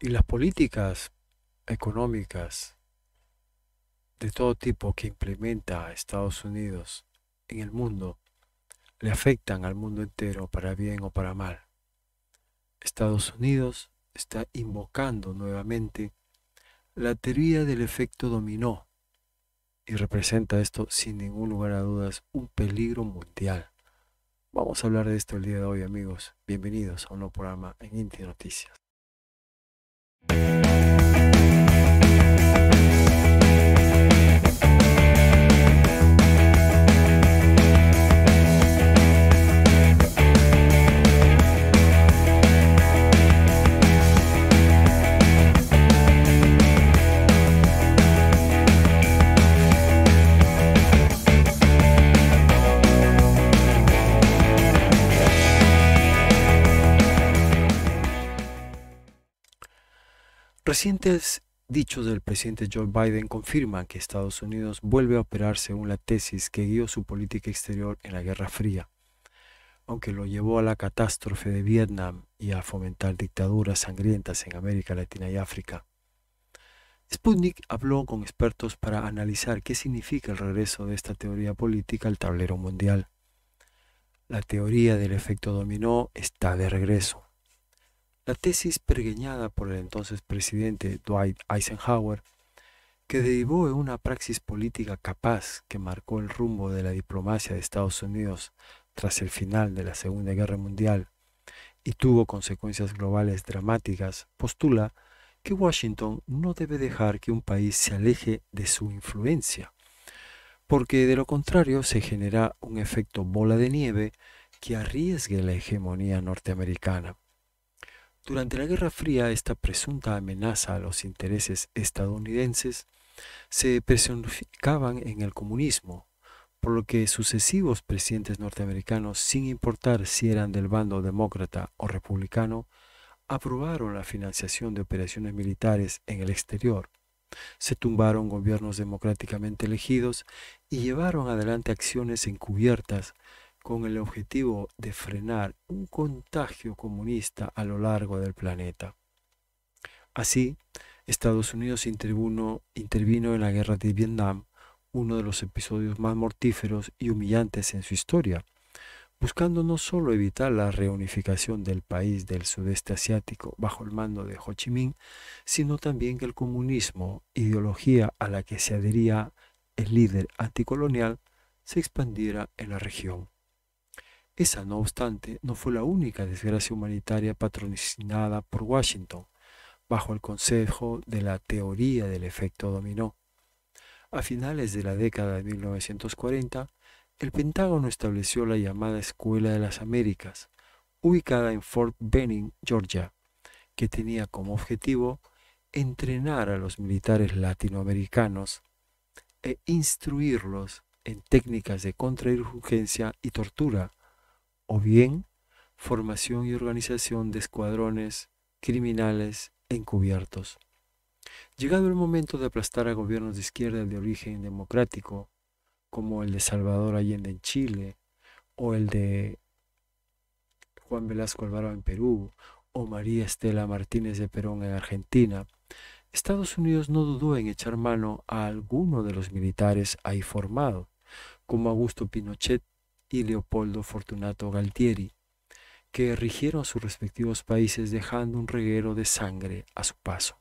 Y las políticas económicas de todo tipo que implementa Estados Unidos en el mundo le afectan al mundo entero para bien o para mal. Estados Unidos está invocando nuevamente la teoría del efecto dominó y representa esto sin ningún lugar a dudas un peligro mundial. Vamos a hablar de esto el día de hoy amigos. Bienvenidos a un nuevo programa en Inti Noticias. recientes dichos del presidente Joe Biden confirman que Estados Unidos vuelve a operar según la tesis que guió su política exterior en la Guerra Fría, aunque lo llevó a la catástrofe de Vietnam y a fomentar dictaduras sangrientas en América Latina y África. Sputnik habló con expertos para analizar qué significa el regreso de esta teoría política al tablero mundial. La teoría del efecto dominó está de regreso. La tesis pergueñada por el entonces presidente Dwight Eisenhower, que derivó en una praxis política capaz que marcó el rumbo de la diplomacia de Estados Unidos tras el final de la Segunda Guerra Mundial y tuvo consecuencias globales dramáticas, postula que Washington no debe dejar que un país se aleje de su influencia, porque de lo contrario se genera un efecto bola de nieve que arriesgue la hegemonía norteamericana. Durante la Guerra Fría, esta presunta amenaza a los intereses estadounidenses se personificaban en el comunismo, por lo que sucesivos presidentes norteamericanos, sin importar si eran del bando demócrata o republicano, aprobaron la financiación de operaciones militares en el exterior. Se tumbaron gobiernos democráticamente elegidos y llevaron adelante acciones encubiertas con el objetivo de frenar un contagio comunista a lo largo del planeta. Así, Estados Unidos intervino, en la guerra de Vietnam, uno de los episodios más mortíferos y humillantes en su historia, buscando no solo evitar la reunificación del país del sudeste asiático bajo el mando de Ho Chi Minh, sino también que el comunismo, ideología a la que se adhería el líder anticolonial, se expandiera en la región. Esa, no obstante, no fue la única desgracia humanitaria patrocinada por Washington, bajo el consejo de la teoría del efecto dominó. A finales de la década de 1940, el Pentágono estableció la llamada Escuela de las Américas, ubicada en Fort Benning, Georgia, que tenía como objetivo entrenar a los militares latinoamericanos e instruirlos en técnicas de contrainsurgencia y tortura, o bien formación y organización de escuadrones criminales encubiertos. Llegado el momento de aplastar a gobiernos de izquierda de origen democrático, como el de Salvador Allende en Chile, o el de Juan Velasco Alvarado en Perú, o María Estela Martínez de Perón en Argentina, Estados Unidos no dudó en echar mano a alguno de los militares ahí formado, como Augusto Pinochet y Leopoldo Fortunato Galtieri, que rigieron sus respectivos países dejando un reguero de sangre a su paso.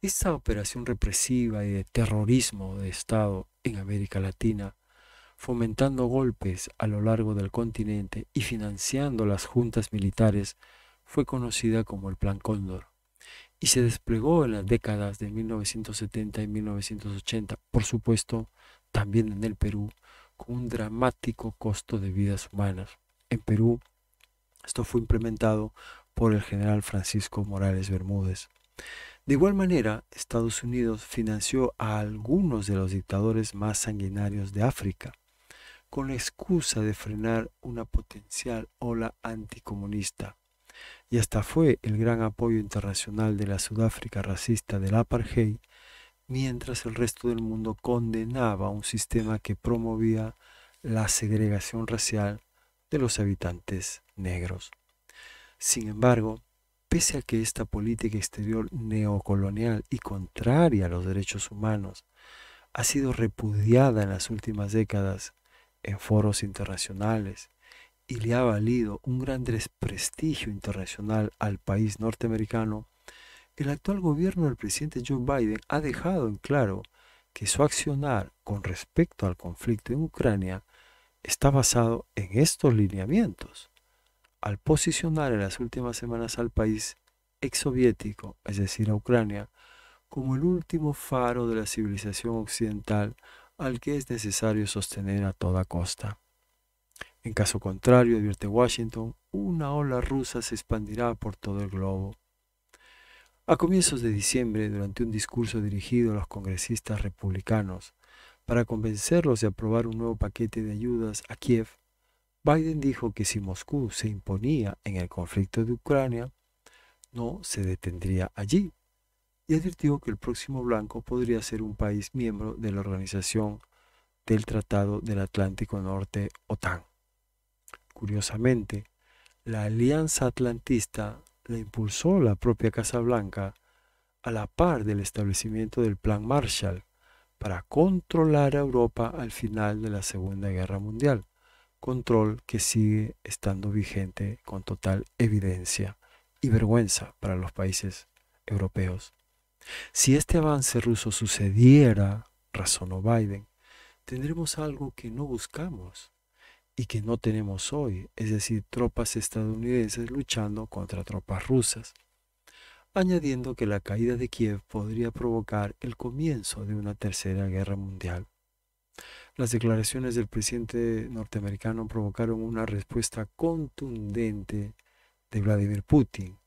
Esta operación represiva y de terrorismo de Estado en América Latina, fomentando golpes a lo largo del continente y financiando las juntas militares, fue conocida como el Plan Cóndor y se desplegó en las décadas de 1970 y 1980, por supuesto, también en el Perú, con un dramático costo de vidas humanas. En Perú, esto fue implementado por el general Francisco Morales Bermúdez. De igual manera, Estados Unidos financió a algunos de los dictadores más sanguinarios de África, con la excusa de frenar una potencial ola anticomunista. Y hasta fue el gran apoyo internacional de la Sudáfrica racista del apartheid mientras el resto del mundo condenaba un sistema que promovía la segregación racial de los habitantes negros. Sin embargo, pese a que esta política exterior neocolonial y contraria a los derechos humanos ha sido repudiada en las últimas décadas en foros internacionales y le ha valido un gran desprestigio internacional al país norteamericano, el actual gobierno del presidente Joe Biden ha dejado en claro que su accionar con respecto al conflicto en Ucrania está basado en estos lineamientos, al posicionar en las últimas semanas al país exsoviético, es decir, a Ucrania, como el último faro de la civilización occidental al que es necesario sostener a toda costa. En caso contrario, advierte Washington, una ola rusa se expandirá por todo el globo. A comienzos de diciembre, durante un discurso dirigido a los congresistas republicanos para convencerlos de aprobar un nuevo paquete de ayudas a Kiev, Biden dijo que si Moscú se imponía en el conflicto de Ucrania, no se detendría allí, y advirtió que el próximo blanco podría ser un país miembro de la organización del Tratado del Atlántico Norte, OTAN. Curiosamente, la Alianza Atlantista la impulsó la propia Casa Blanca a la par del establecimiento del Plan Marshall para controlar a Europa al final de la Segunda Guerra Mundial, control que sigue estando vigente con total evidencia y vergüenza para los países europeos. Si este avance ruso sucediera, razonó Biden, tendremos algo que no buscamos, y que no tenemos hoy, es decir, tropas estadounidenses luchando contra tropas rusas, añadiendo que la caída de Kiev podría provocar el comienzo de una tercera guerra mundial. Las declaraciones del presidente norteamericano provocaron una respuesta contundente de Vladimir Putin,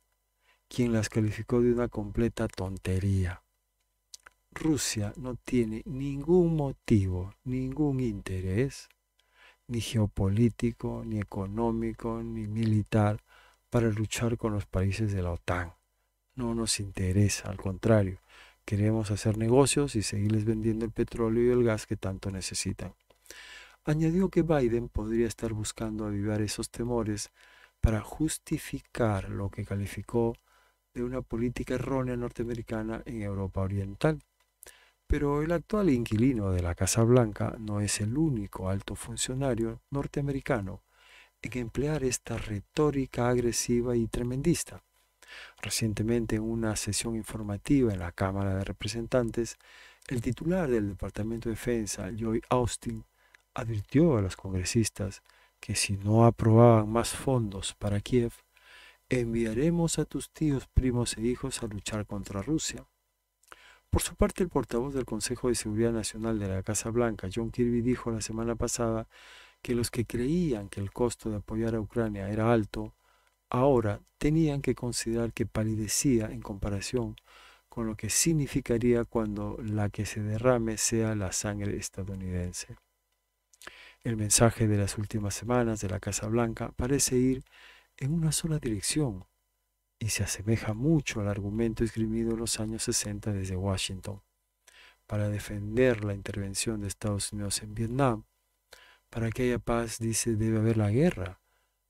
quien las calificó de una completa tontería. Rusia no tiene ningún motivo, ningún interés ni geopolítico, ni económico, ni militar para luchar con los países de la OTAN. No nos interesa, al contrario, queremos hacer negocios y seguirles vendiendo el petróleo y el gas que tanto necesitan. Añadió que Biden podría estar buscando avivar esos temores para justificar lo que calificó de una política errónea norteamericana en Europa Oriental pero el actual inquilino de la Casa Blanca no es el único alto funcionario norteamericano en emplear esta retórica agresiva y tremendista. Recientemente en una sesión informativa en la Cámara de Representantes, el titular del Departamento de Defensa, Lloyd Austin, advirtió a los congresistas que si no aprobaban más fondos para Kiev, enviaremos a tus tíos, primos e hijos a luchar contra Rusia. Por su parte, el portavoz del Consejo de Seguridad Nacional de la Casa Blanca, John Kirby, dijo la semana pasada que los que creían que el costo de apoyar a Ucrania era alto, ahora tenían que considerar que palidecía en comparación con lo que significaría cuando la que se derrame sea la sangre estadounidense. El mensaje de las últimas semanas de la Casa Blanca parece ir en una sola dirección, y se asemeja mucho al argumento esgrimido en los años 60 desde Washington para defender la intervención de Estados Unidos en Vietnam. Para que haya paz, dice, debe haber la guerra.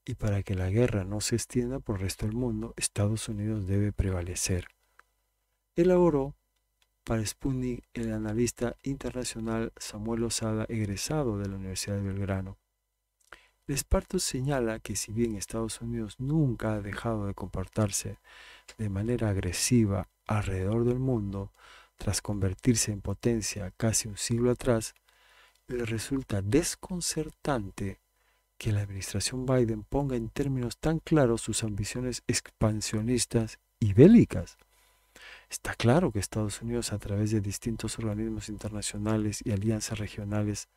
Y para que la guerra no se extienda por el resto del mundo, Estados Unidos debe prevalecer. Elaboró para Sputnik el analista internacional Samuel Osada, egresado de la Universidad de Belgrano, Esparto señala que si bien Estados Unidos nunca ha dejado de comportarse de manera agresiva alrededor del mundo, tras convertirse en potencia casi un siglo atrás, le resulta desconcertante que la administración Biden ponga en términos tan claros sus ambiciones expansionistas y bélicas. Está claro que Estados Unidos, a través de distintos organismos internacionales y alianzas regionales,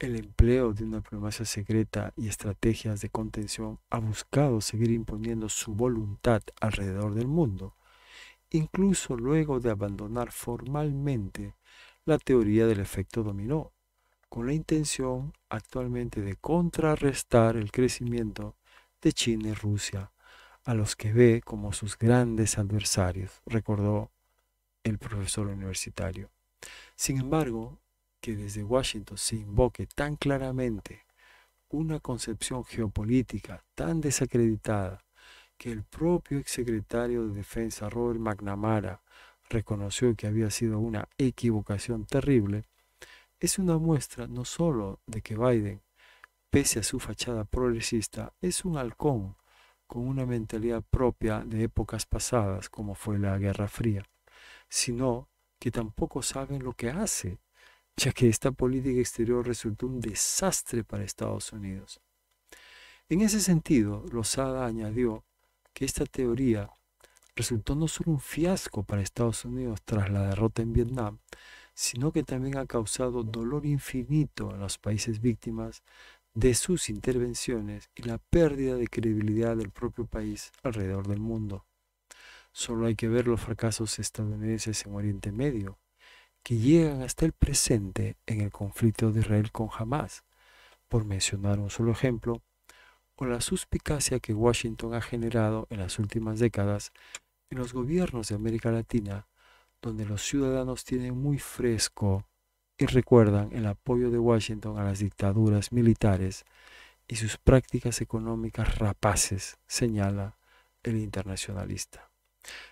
el empleo de una diplomacia secreta y estrategias de contención ha buscado seguir imponiendo su voluntad alrededor del mundo, incluso luego de abandonar formalmente la teoría del efecto dominó, con la intención actualmente de contrarrestar el crecimiento de China y Rusia, a los que ve como sus grandes adversarios, recordó el profesor universitario. Sin embargo, que desde Washington se invoque tan claramente una concepción geopolítica tan desacreditada que el propio exsecretario de Defensa Robert McNamara reconoció que había sido una equivocación terrible, es una muestra no solo de que Biden, pese a su fachada progresista, es un halcón con una mentalidad propia de épocas pasadas como fue la Guerra Fría, sino que tampoco saben lo que hace ya que esta política exterior resultó un desastre para Estados Unidos. En ese sentido, Lozada añadió que esta teoría resultó no solo un fiasco para Estados Unidos tras la derrota en Vietnam, sino que también ha causado dolor infinito a los países víctimas de sus intervenciones y la pérdida de credibilidad del propio país alrededor del mundo. Solo hay que ver los fracasos estadounidenses en Oriente Medio, que llegan hasta el presente en el conflicto de Israel con Hamas, por mencionar un solo ejemplo, o la suspicacia que Washington ha generado en las últimas décadas en los gobiernos de América Latina, donde los ciudadanos tienen muy fresco y recuerdan el apoyo de Washington a las dictaduras militares y sus prácticas económicas rapaces, señala el internacionalista.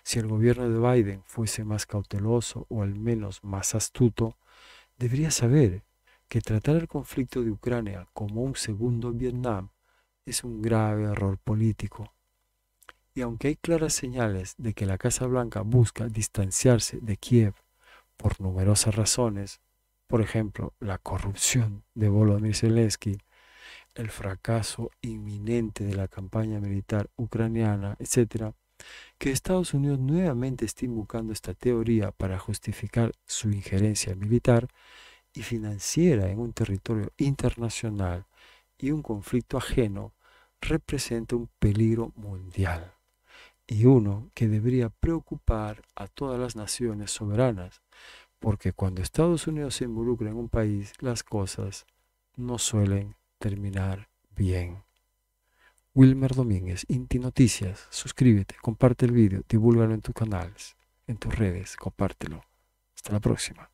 Si el gobierno de Biden fuese más cauteloso o al menos más astuto, debería saber que tratar el conflicto de Ucrania como un segundo Vietnam es un grave error político. Y aunque hay claras señales de que la Casa Blanca busca distanciarse de Kiev por numerosas razones, por ejemplo, la corrupción de Volodymyr Zelensky, el fracaso inminente de la campaña militar ucraniana, etc., que Estados Unidos nuevamente esté invocando esta teoría para justificar su injerencia militar y financiera en un territorio internacional y un conflicto ajeno representa un peligro mundial y uno que debería preocupar a todas las naciones soberanas, porque cuando Estados Unidos se involucra en un país, las cosas no suelen terminar bien. Wilmer Domínguez, Inti Noticias. Suscríbete, comparte el vídeo, divúlgalo en tus canales, en tus redes, compártelo. Hasta la próxima.